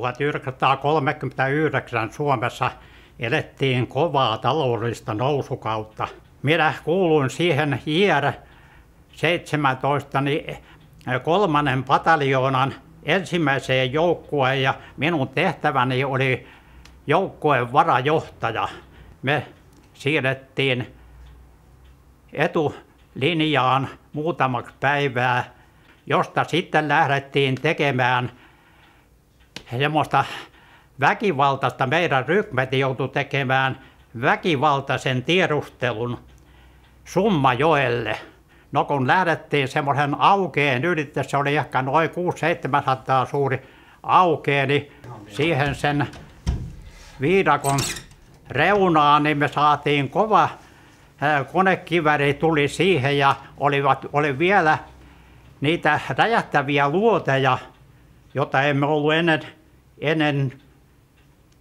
1939 Suomessa elettiin kovaa taloudellista nousukautta. Minä kuuluin siihen JR 17 eh, kolmannen pataljoonan ensimmäiseen joukkueen ja minun tehtäväni oli joukkueen varajohtaja. Me siirrettiin etulinjaan muutamaksi päivää, josta sitten lähdettiin tekemään – semmoista väkivaltaista. Meidän rykmäti joutui tekemään väkivaltaisen tiedustelun Summajoelle. No kun lähdettiin semmoisen aukeen ylitse, se oli ehkä noin 6-700 suuri aukeen, niin siihen sen viidakon reunaan, niin me saatiin kova konekiväri tuli siihen ja olivat, oli vielä niitä räjähtäviä luoteja, jota emme ollut ennen, ennen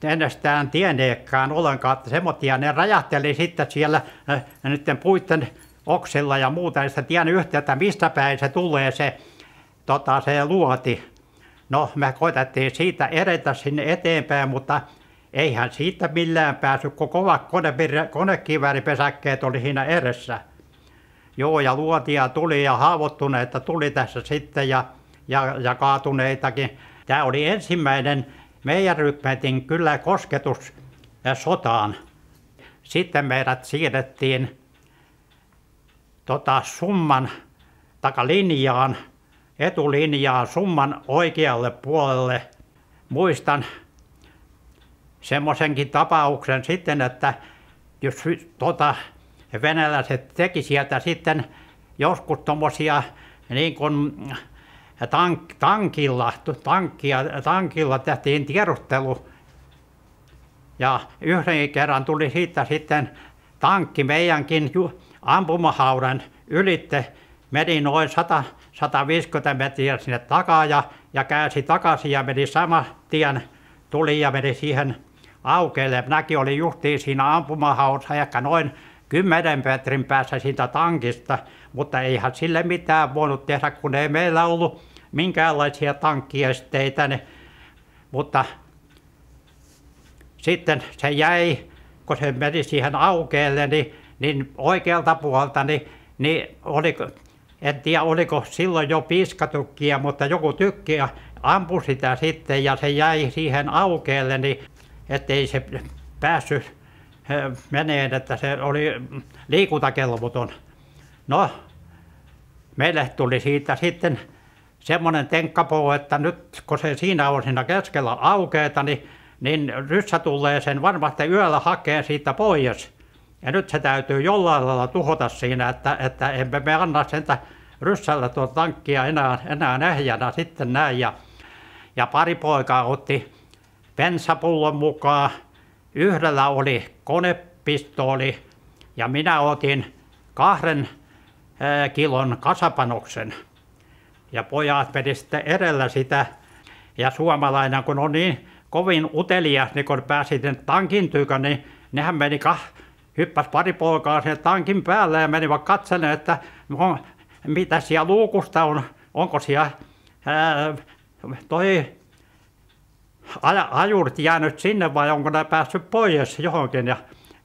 ennestään tienneekään ollenkaan. Että semmoisia ne räjähteli sitten siellä äh, niiden puitten oksilla ja muuta. Ja sitten tiennyt yhtä, että mistä päin se tulee se, tota, se luoti. No, me koitettiin siitä edetä sinne eteenpäin, mutta eihän siitä millään päässyt, kun kova kone, konekivääripesäkkeet oli siinä edessä. Joo, ja luotia tuli ja haavoittuneita tuli tässä sitten ja ja, ja kaatuneitakin. Tämä oli ensimmäinen meidän rykmentin kyllä kosketus sotaan. Sitten meidät siirrettiin tota, summan takalinjaan, etulinjaan, summan oikealle puolelle. Muistan semmoisenkin tapauksen sitten, että jos tota, venäläiset teki sieltä sitten joskus tuommoisia niin kuin tank, tankilla, tankia tankilla tehtiin tiedustelu. Ja yhden kerran tuli siitä sitten tankki meidänkin ampumahaudan ylitte. Meni noin 100, 150 metriä sinne takaa ja, ja käänsi takaisin ja meni saman tien, tuli ja meni siihen aukeelle. näki oli justiin siinä ampumahaudassa ehkä noin kymmenen metrin päässä siitä tankista, mutta eihän sille mitään voinut tehdä, kun ei meillä ollut minkäänlaisia tankkiesteitä. Niin, mutta sitten se jäi, kun se meni siihen aukeelle, niin, niin oikealta puolta, niin, niin oli, en tiedä oliko silloin jo piskatukkia, mutta joku tykki ampui sitä sitten ja se jäi siihen aukeelle, niin ettei se päässyt meneen, että se oli liikuntakelvoton. No, meille tuli siitä sitten semmoinen tenkkapoo, että nyt kun se siinä on siinä keskellä aukeeta, niin, niin ryssä tulee sen varmasti yöllä hakee siitä pois. Ja nyt se täytyy jollain lailla tuhota siinä, että, että emme me anna sentä ryssällä tuon tankkia enää, enää nähjänä sitten näin. Ja, ja pari poikaa otti bensapullon mukaan Yhdellä oli konepistooli ja minä otin kahden kilon kasapanoksen. Ja pojat meni sitten edellä sitä. Ja suomalainen, kun on niin kovin utelia, niin kun pääsi sen tankin tykö, niin nehän meni kah, hyppäs pari poikaa sen tankin päälle ja menivät katselemaan, että no, mitä siellä luukusta on, onko siellä ää, toi ajurit jäänyt sinne vai onko ne päässyt pois johonkin. Ja,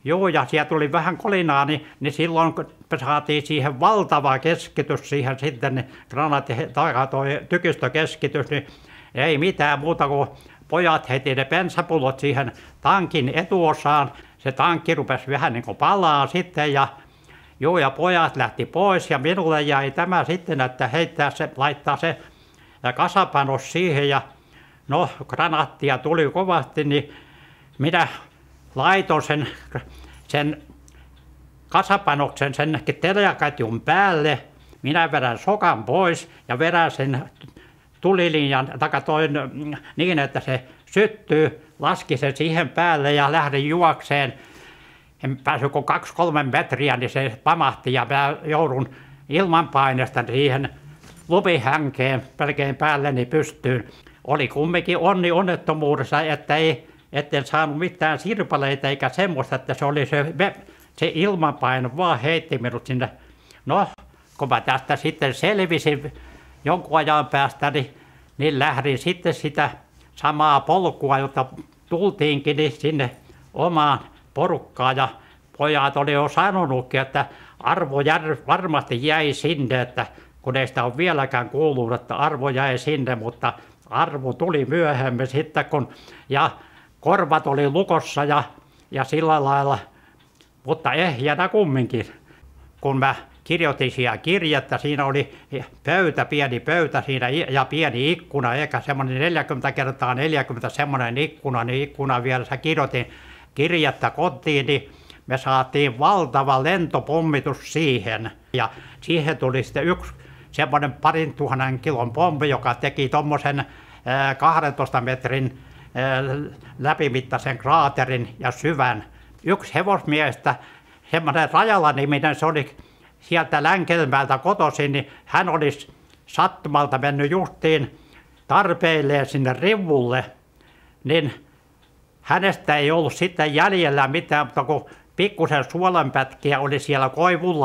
joo, ja siellä tuli vähän kolinaa, niin, niin silloin kun saatiin siihen valtava keskitys siihen sitten, niin granaatti, tai toi tykistökeskitys, niin ei mitään muuta kuin pojat heti ne pensapullot siihen tankin etuosaan. Se tankki rupesi vähän niin kuin palaa sitten ja Joo, ja pojat lähti pois ja minulle jäi tämä sitten, että heittää se, laittaa se kasapanos siihen ja No, kranaattia tuli kovasti, niin minä laitoin sen, sen kasapanoksen sen teljaketjun päälle. Minä vedän sokan pois ja vedän sen tulilinjan takatoin mm, niin, että se syttyy. Laski sen siihen päälle ja lähdin juokseen. En päässyt kuin kaksi-kolme metriä, niin se pamahti ja mä joudun ilman painesta siihen lupihänkeen pelkein niin pystyyn oli kumminkin onni onnettomuudessa, että ei, etten saanut mitään sirpaleita eikä semmoista, että se oli se, se ilmanpaino vaan heitti minut sinne. No, kun mä tästä sitten selvisin jonkun ajan päästä, niin, niin lähdin sitten sitä samaa polkua, jota tultiinkin niin sinne omaan porukkaan. Ja pojat oli jo sanonutkin, että Arvo varmasti jäi sinne, että kun ei sitä ole vieläkään kuulunut, että Arvo jäi sinne, mutta arvo tuli myöhemmin sitten, kun, ja korvat oli lukossa ja, ja sillä lailla, mutta ehjänä kumminkin. Kun mä kirjoitin siellä kirjettä, siinä oli pöytä, pieni pöytä siinä ja pieni ikkuna, eikä semmoinen 40 kertaa 40 semmoinen ikkuna, niin ikkuna vieressä kirjoitin kirjettä kotiin, niin me saatiin valtava lentopommitus siihen. Ja siihen tuli sitten yksi semmoinen parin tuhannen kilon pommi, joka teki tuommoisen 12 äh, metrin äh, läpimittaisen kraaterin ja syvän. Yksi hevosmiestä, semmoinen rajalla niminen se oli sieltä Länkelmältä kotoisin, niin hän olisi sattumalta mennyt justiin tarpeilleen sinne rivulle, niin hänestä ei ollut sitten jäljellä mitään, mutta kun pikkusen suolenpätkiä oli siellä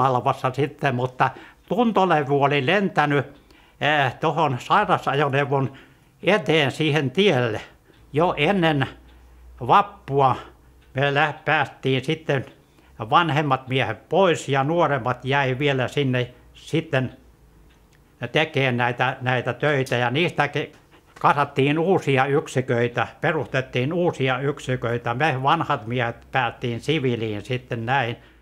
alvassa sitten, mutta tuntolevu oli lentänyt eh, tuohon sairasajoneuvon eteen siihen tielle jo ennen vappua me päästiin sitten vanhemmat miehet pois ja nuoremmat jäi vielä sinne sitten tekemään näitä, näitä töitä ja niistä kasattiin uusia yksiköitä, perustettiin uusia yksiköitä. Me vanhat miehet päästiin siviiliin sitten näin.